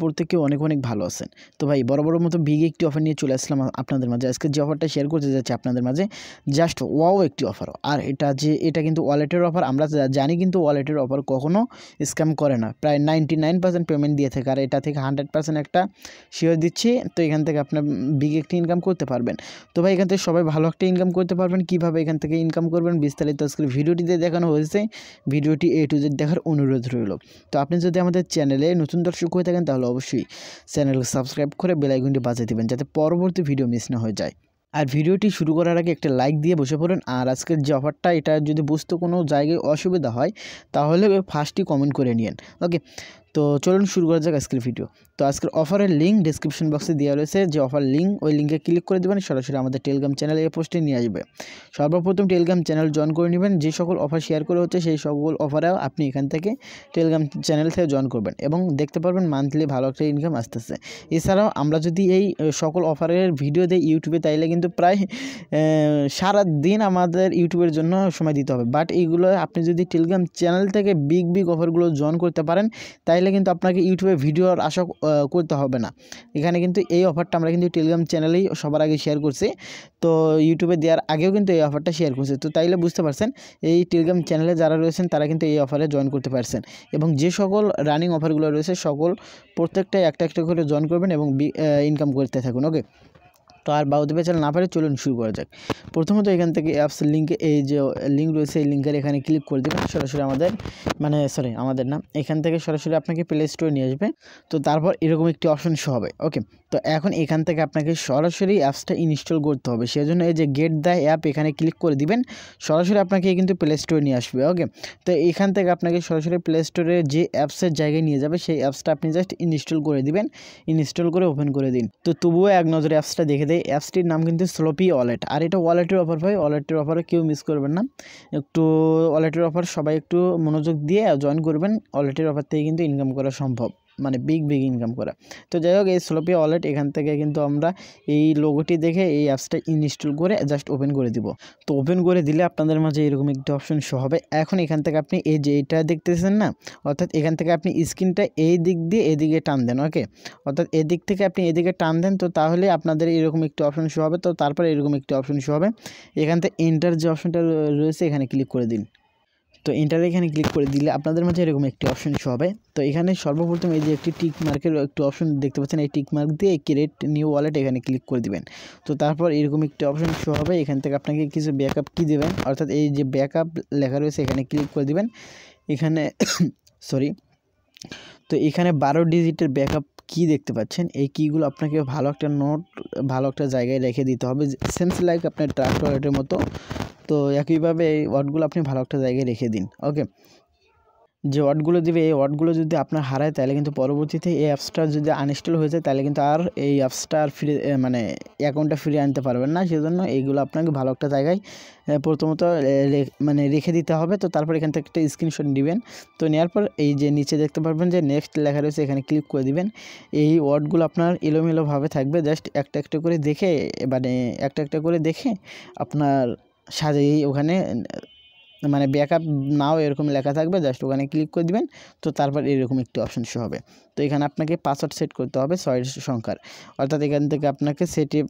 পড়তে থেকে অনেক অনেক ভালো আছেন তো ভাই বড় বড় মতো বিগ একটি অফার নিয়ে চলে আসলাম আপনাদের মাঝে আজকে যে অফারটা শেয়ার করতে যাচ্ছি আপনাদের মাঝে জাস্ট ওয়াও একটি অফার আর এটা যে এটা কিন্তু ওয়ালেটের অফার আমরা জানি কিন্তু ওয়ালেটের অফার কখনো স্ক্যাম করে না প্রায় নাইনটি পেমেন্ট দিয়ে থাকে আর এটা থেকে হান্ড্রেড একটা শিওর দিচ্ছি তো এখান থেকে আপনার বিগ একটি ইনকাম করতে পারবেন তো ভাই এখান থেকে সবাই ভালো একটা ইনকাম করতে পারবেন কিভাবে এখান থেকে ইনকাম করবেন বিস্তারিত আজকের ভিডিওটিতে দেখানো হয়েছে ভিডিওটি এ টু জেড দেখার অনুরোধ রইল তো আপনি যদি আমাদের চ্যানেলে নতুন দর্শক হয়ে থাকেন তাহলে অবশ্যই চ্যানেল সাবস্ক্রাইব করে বেলাইকনটি বাজিয়ে দেবেন যাতে পরবর্তী ভিডিও মিস না হয়ে যায় আর ভিডিওটি শুরু করার আগে একটা লাইক দিয়ে বসে পড়েন আর আজকের যে অফারটা এটা যদি বুঝতে কোনো জায়গায় অসুবিধা হয় তাহলে ফার্স্টই কমেন্ট করে নিন ওকে তো চলুন শুরু করা যাক আজকের ভিডিও তো আজকের অফারের লিঙ্ক ডিসক্রিপশন বক্সে দেওয়া রয়েছে যে অফার লিঙ্ক ওই লিঙ্কে ক্লিক করে দেবেন সরাসরি আমাদের টেলিগ্রাম চ্যানেলে এই পোস্টে নিয়ে আসবে সর্বপ্রথম টেলিগ্রাম চ্যানেল জয়েন করে নেবেন যে সকল অফার শেয়ার করে হচ্ছে সেই সকল অফারেও আপনি এখান থেকে টেলিগ্রাম চ্যানেল থেকে জয়েন করবেন এবং দেখতে পারবেন মান্থলি ভালো একটা ইনকাম আসতেছে এছাড়াও আমরা যদি এই সকল অফারের ভিডিও দিই ইউটিউবে তাইলে কিন্তু প্রায় সারা দিন আমাদের ইউটিউবের জন্য সময় দিতে হবে বাট এইগুলো আপনি যদি টেলিগ্রাম চ্যানেল থেকে বিগ বিগ অফারগুলো জয়েন করতে পারেন তাই চাইলে কিন্তু আপনাকে ইউটিউবে ভিডিওর আশা করতে হবে না এখানে কিন্তু এই অফারটা আমরা কিন্তু টেলিগ্রাম চ্যানেলেই সবার আগে শেয়ার করছি তো ইউটিউবে দেওয়ার আগেও কিন্তু এই অফারটা শেয়ার করছে তো তাইলে বুঝতে পারছেন এই টেলিগ্রাম চ্যানেলে যারা রয়েছেন তারা কিন্তু এই অফারে জয়েন করতে পারছেন এবং যে সকল রানিং অফারগুলো রয়েছে সকল প্রত্যেকটাই একটা একটা করে জয়েন করবেন এবং ইনকাম করতে থাকুন ওকে আর বাউতে পেছাল না পারে চলুন শুরু করা যাক প্রথমত এখান থেকে অ্যাপস লিঙ্কে এই যে লিঙ্ক রয়েছে এই লিঙ্কের এখানে ক্লিক করে দেবেন সরাসরি আমাদের মানে সরি আমাদের না এখান থেকে সরাসরি আপনাকে প্লে স্টোরে নিয়ে আসবে তো তারপর এরকম একটি অপশন শো হবে ওকে তো এখন এখান থেকে আপনাকে সরাসরি অ্যাপসটা ইনস্টল করতে হবে সেজন্য এই যে গেট দ্য অ্যাপ এখানে ক্লিক করে দিবেন সরাসরি আপনাকে কিন্তু প্লে স্টোরে নিয়ে আসবে ওকে তো এখান থেকে আপনাকে সরাসরি প্লে স্টোরে যে অ্যাপসের জায়গায় নিয়ে যাবে সেই অ্যাপসটা আপনি জাস্ট ইনস্টল করে দিবেন ইনস্টল করে ওপেন করে দিন তো তবুও এক নজরে অ্যাপসটা দেখে দেয় অ্যাপসটির নাম কিন্তু স্লোপি ওয়ালেট আর এটা ওয়ালেটের অফার ভাই ওয়ালেটের অফারে কেউ মিস করবেন না একটু ওয়ালেটের অফার সবাই একটু মনোযোগ দিয়ে জয়েন করবেন ওয়ালেটের অফার থেকে কিন্তু ইনকাম করা সম্ভব মানে বিগ বিগ ইনকাম করা তো যাই হোক এই স্লোপি ওয়ালেট এখান থেকে কিন্তু আমরা এই লোগোটি দেখে এই অ্যাপসটা ইনস্টল করে জাস্ট ওপেন করে দিব তো ওপেন করে দিলে আপনাদের মাঝে এরকম একটি অপশন শো হবে এখন এখান থেকে আপনি এই যে এইটা দেখতেছেন না অর্থাৎ এখান থেকে আপনি স্ক্রিনটা এই দিক দিয়ে এদিকে টান দেন ওকে অর্থাৎ এদিক থেকে আপনি এদিকে টান দেন তো তাহলে আপনাদের এরকম একটি অপশন শো হবে তো তারপরে এরকম একটি অপশন শো হবে এখান থেকে এন্টার যে অপশনটা রয়েছে এখানে ক্লিক করে দিন তো এন্টারে এখানে ক্লিক করে দিলে আপনাদের মাঝে এরকম একটি অপশন শো হবে তো এখানে সর্বপ্রথম এই যে একটি টিক মার্কের একটি অপশন দেখতে পাচ্ছেন এই টিক মার্ক দিয়ে ক্রিয়েট নিউ ওয়ালেট এখানে ক্লিক করে দিবেন তো তারপর এরকম একটি অপশন শো হবে এখান থেকে আপনাকে কিছু ব্যাকআপ কী দেবেন অর্থাৎ এই যে ব্যাকআপ লেখা রয়েছে এখানে ক্লিক করে দিবেন এখানে সরি তো এখানে বারো ডিজিটের ব্যাকআপ কী দেখতে পাচ্ছেন এই কীগুলো আপনাকে ভালো একটা নোট ভালো একটা জায়গায় রেখে দিতে হবে সেমস লাইক আপনার ট্রাক টয়লেটের মতো তো একইভাবে এই ওয়ার্ডগুলো আপনি ভালো একটা জায়গায় রেখে দিন ওকে যে ওয়ার্ডগুলো দিবে এই ওয়ার্ডগুলো যদি আপনার হারায় তাহলে কিন্তু পরবর্তীতে এই অ্যাপসটা যদি আনইনস্টল হয়ে যায় তাহলে কিন্তু আর এই অ্যাপসটা আর ফিরে মানে অ্যাকাউন্টটা ফিরে আনতে পারবেন না সেজন্য এইগুলো আপনাকে ভালো একটা জায়গায় প্রথমত মানে রেখে দিতে হবে তো তারপর এখান থেকে একটা স্ক্রিনশট নেবেন তো নেওয়ার পর এই যে নিচে দেখতে পারবেন যে নেক্সট লেখা রয়েছে এখানে ক্লিক করে দিবেন এই ওয়ার্ডগুলো আপনার এলোমেলোভাবে থাকবে জাস্ট একটা একটা করে দেখে মানে একটা একটা করে দেখে আপনার সাজিয়ে ওখানে মানে ব্যাকআপ নাও এরকম লেখা থাকবে জাস্ট ওখানে ক্লিক করে দিবেন তো তারপর এরকম একটি অপশন শো হবে তো এখানে আপনাকে পাসওয়ার্ড সেট করতে হবে ছয় সংখ্যার অর্থাৎ এখান থেকে আপনাকে সেটে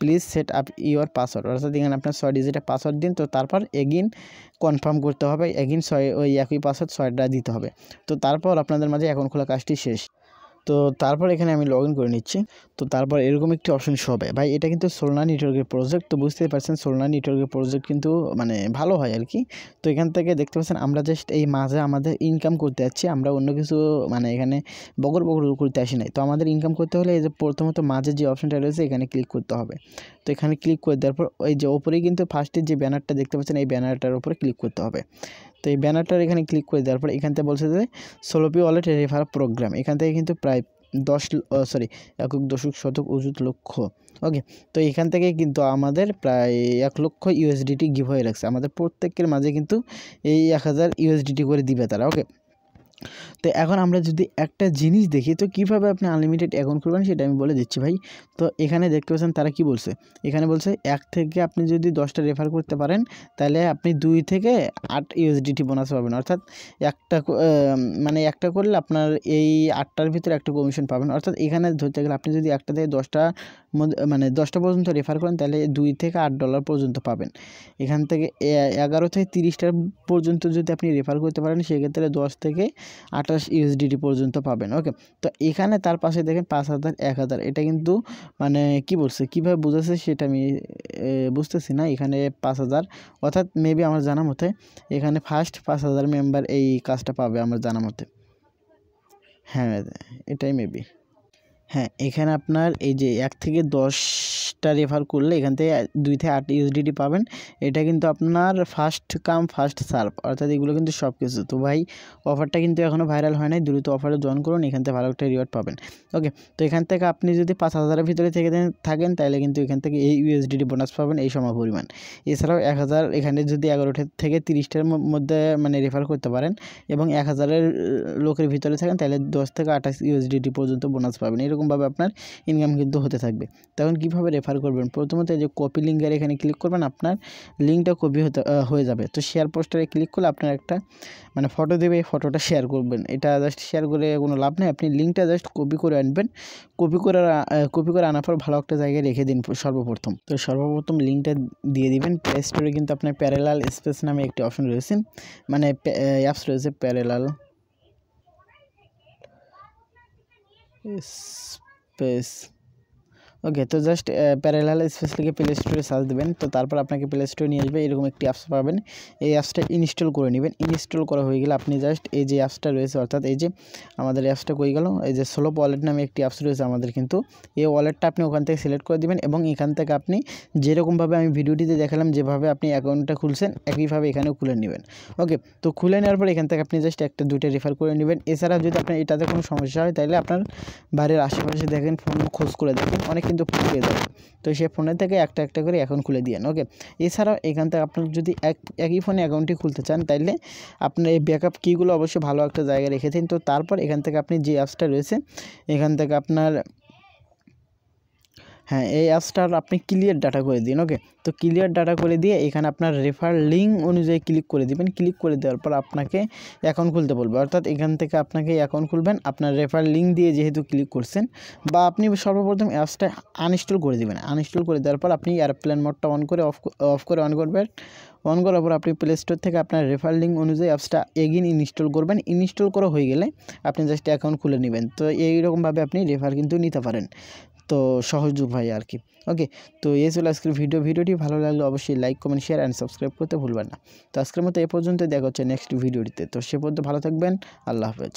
please set up your password অর্থাৎ এখানে আপনার ছয় ডিজিটের পাসওয়ার্ড দিন তো তারপর এগিন কনফার্ম করতে হবে এগিন ছয় ওই একই পাসওয়ার্ড ছয়টা দিতে হবে তো তারপর আপনাদের মাঝে এখন খোলা কাজটি শেষ তো তারপর এখানে আমি লগ করে নিচ্ছি তো তারপর এরকম একটি অপশন শো হবে ভাই এটা কিন্তু সোলনা নেটওয়ার্কের প্রজেক্ট তো বুঝতেই পারছেন সোলনা নেটওয়ার্কের প্রজেক্ট কিন্তু মানে ভালো হয় আর কি তো এখান থেকে দেখতে পাচ্ছেন আমরা জাস্ট এই মাঝে আমাদের ইনকাম করতে যাচ্ছি আমরা অন্য কিছু মানে এখানে বগর বগর করতে আসি নাই তো আমাদের ইনকাম করতে হলে এই যে প্রথমত মাঝে যে অপশনটা রয়েছে এখানে ক্লিক করতে হবে তো এখানে ক্লিক করে দেওয়ার পর এই যে ওপরেই কিন্তু ফার্স্টে যে ব্যানারটা দেখতে পাচ্ছেন এই ব্যানারটার উপরে ক্লিক করতে হবে তো এই ব্যানারটার এখানে ক্লিক করে দেওয়ার পর এখান থেকে বলছে যে সোলোপি ওয়ালেট রেফার প্রোগ্রাম এখান থেকে কিন্তু প্রায় দশ সরি একক দশক শতক অযুত লক্ষ ওকে তো এখান থেকে কিন্তু আমাদের প্রায় এক লক্ষ ইউএসডিটি গিভ হয়ে রাখছে আমাদের প্রত্যেকের মাঝে কিন্তু এই এক হাজার ইউএসডিটি করে দিবে তারা ওকে তো এখন আমরা যদি একটা জিনিস দেখি তো কীভাবে আপনি আনলিমিটেড অ্যাকাউন্ট খুলবেন সেটা আমি বলে দিচ্ছি ভাই তো এখানে দেখতে পাচ্ছেন তারা কি বলছে এখানে বলছে এক থেকে আপনি যদি দশটা রেফার করতে পারেন তাহলে আপনি দুই থেকে আট ইউএসডিটি বোনাস পাবেন অর্থাৎ একটা মানে একটা করলে আপনার এই আটটার ভিতরে একটা কমিশন পাবেন অর্থাৎ এখানে ধরতে গেলে আপনি যদি একটা থেকে দশটা মানে দশটা পর্যন্ত রেফার করেন তাহলে দুই থেকে আট ডলার পর্যন্ত পাবেন এখান থেকে এগারো থেকে তিরিশটা পর্যন্ত যদি আপনি রেফার করতে পারেন সেক্ষেত্রে দশ থেকে আঠাশ ইউএসডিটি পর্যন্ত পাবেন ওকে তো এখানে তার পাশে দেখেন পাঁচ হাজার এক হাজার এটা কিন্তু মানে কি বলছে কিভাবে বুঝেছে সেটা আমি বুঝতেছি না এখানে পাঁচ হাজার অর্থাৎ মেবি আমার জানা মতে এখানে ফার্স্ট পাঁচ হাজার মেম্বার এই কাজটা পাবে আমার জানা মতে হ্যাঁ এটাই মেবি হ্যাঁ এখানে আপনার এই যে এক থেকে দশটা রেফার করলে এখান থেকে দুই থেকে আট ইউএসডিটি পাবেন এটা কিন্তু আপনার ফার্স্ট কাম ফার্স্ট সার্ভ অর্থাৎ এগুলো কিন্তু সব কিছু তো ভাই অফারটা কিন্তু এখনও ভাইরাল হয় নাই দ্রুত অফারে জয়েন করুন এখান থেকে ভালো একটা রিওয়ার্ড পাবেন ওকে তো এখান থেকে আপনি যদি পাঁচ হাজারের ভিতরে থেকে থাকেন তাহলে কিন্তু এখান থেকে এই ইউএসডিটি বোনাস পাবেন এই সম পরিমাণ এছাড়াও এক হাজার এখানে যদি এগারোটা থেকে তিরিশটার মধ্যে মানে রেফার করতে পারেন এবং এক হাজারের লোকের ভিতরে থাকেন তাহলে দশ থেকে আঠাশ ইউএসডিটি পর্যন্ত বোনাস পাবেন এরকম এরকমভাবে আপনার ইনকাম কিন্তু হতে থাকবে তখন কিভাবে রেফার করবেন প্রথমত যে কপি লিঙ্কের এখানে ক্লিক করবেন আপনার লিঙ্কটা কপি হতে হয়ে যাবে তো শেয়ার পোস্টারে ক্লিক করলে আপনার একটা মানে ফটো দেবে এই ফটোটা শেয়ার করবেন এটা জাস্ট শেয়ার করে কোনো লাভ নেই আপনি লিঙ্কটা জাস্ট কপি করে আনবেন কপি করে কপি করে আনার পর ভালো একটা জায়গায় রেখে দিন সর্বপ্রথম তো সর্বপ্রথম লিঙ্কটা দিয়ে দিবেন প্লে স্টোরে কিন্তু আপনার প্যারালাল স্পেস নামে একটি অপশন রয়েছে মানে অ্যাপস রয়েছে প্যারালাল स्पेस ওকে তো জাস্ট প্যারালাল স্পেস প্লে স্টোরে সার্চ দেবেন তো তারপর আপনাকে প্লে স্টোরে নিয়ে আসবে এরকম একটি অ্যাপস পাবেন এই অ্যাপসটা ইনস্টল করে নেবেন ইনস্টল করা হয়ে গেলে আপনি জাস্ট এই যে অ্যাপসটা রয়েছে অর্থাৎ এই যে আমাদের অ্যাপসটা কই গেল এই যে স্লোপ ওয়ালেট নামে একটি অ্যাপস রয়েছে আমাদের কিন্তু এই ওয়ালেটটা আপনি ওখান থেকে সিলেক্ট করে দেবেন এবং এখান থেকে আপনি যেরকমভাবে আমি ভিডিওটিতে দেখালাম যেভাবে আপনি অ্যাকাউন্টটা খুলছেন একইভাবে এখানেও খুলে নেবেন ওকে তো খুলে নেওয়ার পর এখান থেকে আপনি জাস্ট একটা দুটো রেফার করে নেবেন এছাড়া যদি আপনার এটাতে কোনো সমস্যা হয় তাহলে আপনার বাড়ির আশেপাশে দেখেন ফোন খোঁজ করে দেখেন অনেক কিন্তু পেয়ে যাবেন তো সে ফোনের থেকে একটা একটা করে অ্যাকাউন্ট খুলে দিয়েন ওকে এছাড়াও এখান থেকে আপনার যদি এক একই ফোনে অ্যাকাউন্টটি খুলতে চান তাইলে আপনার এই ব্যাকআপ কীগুলো অবশ্যই ভালো একটা জায়গায় রেখে দিন তো তারপর এখান থেকে আপনি যে অ্যাপসটা রয়েছে এখান থেকে আপনার হ্যাঁ এই অ্যাপসটার আপনি ক্লিয়ার ডাটা করে দিন ওকে তো ক্লিয়ার ডাটা করে দিয়ে এখানে আপনার রেফার লিঙ্ক অনুযায়ী ক্লিক করে দিবেন ক্লিক করে দেওয়ার পর আপনাকে অ্যাকাউন্ট খুলতে বলবে অর্থাৎ এখান থেকে আপনাকে অ্যাকাউন্ট খুলবেন আপনার রেফার লিঙ্ক দিয়ে যেহেতু ক্লিক করছেন বা আপনি সর্বপ্রথম অ্যাপসটা আনইনস্টল করে দেবেন আনইনস্টল করে দেওয়ার পর আপনি এয়ারপ্লেন মোডটা অন করে অফ অফ করে অন করবেন অন করার পর আপনি প্লে স্টোর থেকে আপনার রেফার লিঙ্ক অনুযায়ী অ্যাপসটা এগিন ইনস্টল করবেন ইনস্টল করা হয়ে গেলে আপনি জাস্ট অ্যাকাউন্ট খুলে নেবেন তো এইরকমভাবে আপনি রেফার কিন্তু নিতে পারেন তো সহযোগ ভাই আর কি ওকে তো এই ছিল আজকের ভিডিও ভিডিওটি ভালো লাগলে অবশ্যই like comment share and subscribe করতে ভুলবেন না তো আজকের মতো এ পর্যন্ত দেখা হচ্ছে নেক্সট ভিডিওটিতে তো সে পর্যন্ত ভালো থাকবেন আল্লাহ হাফেজ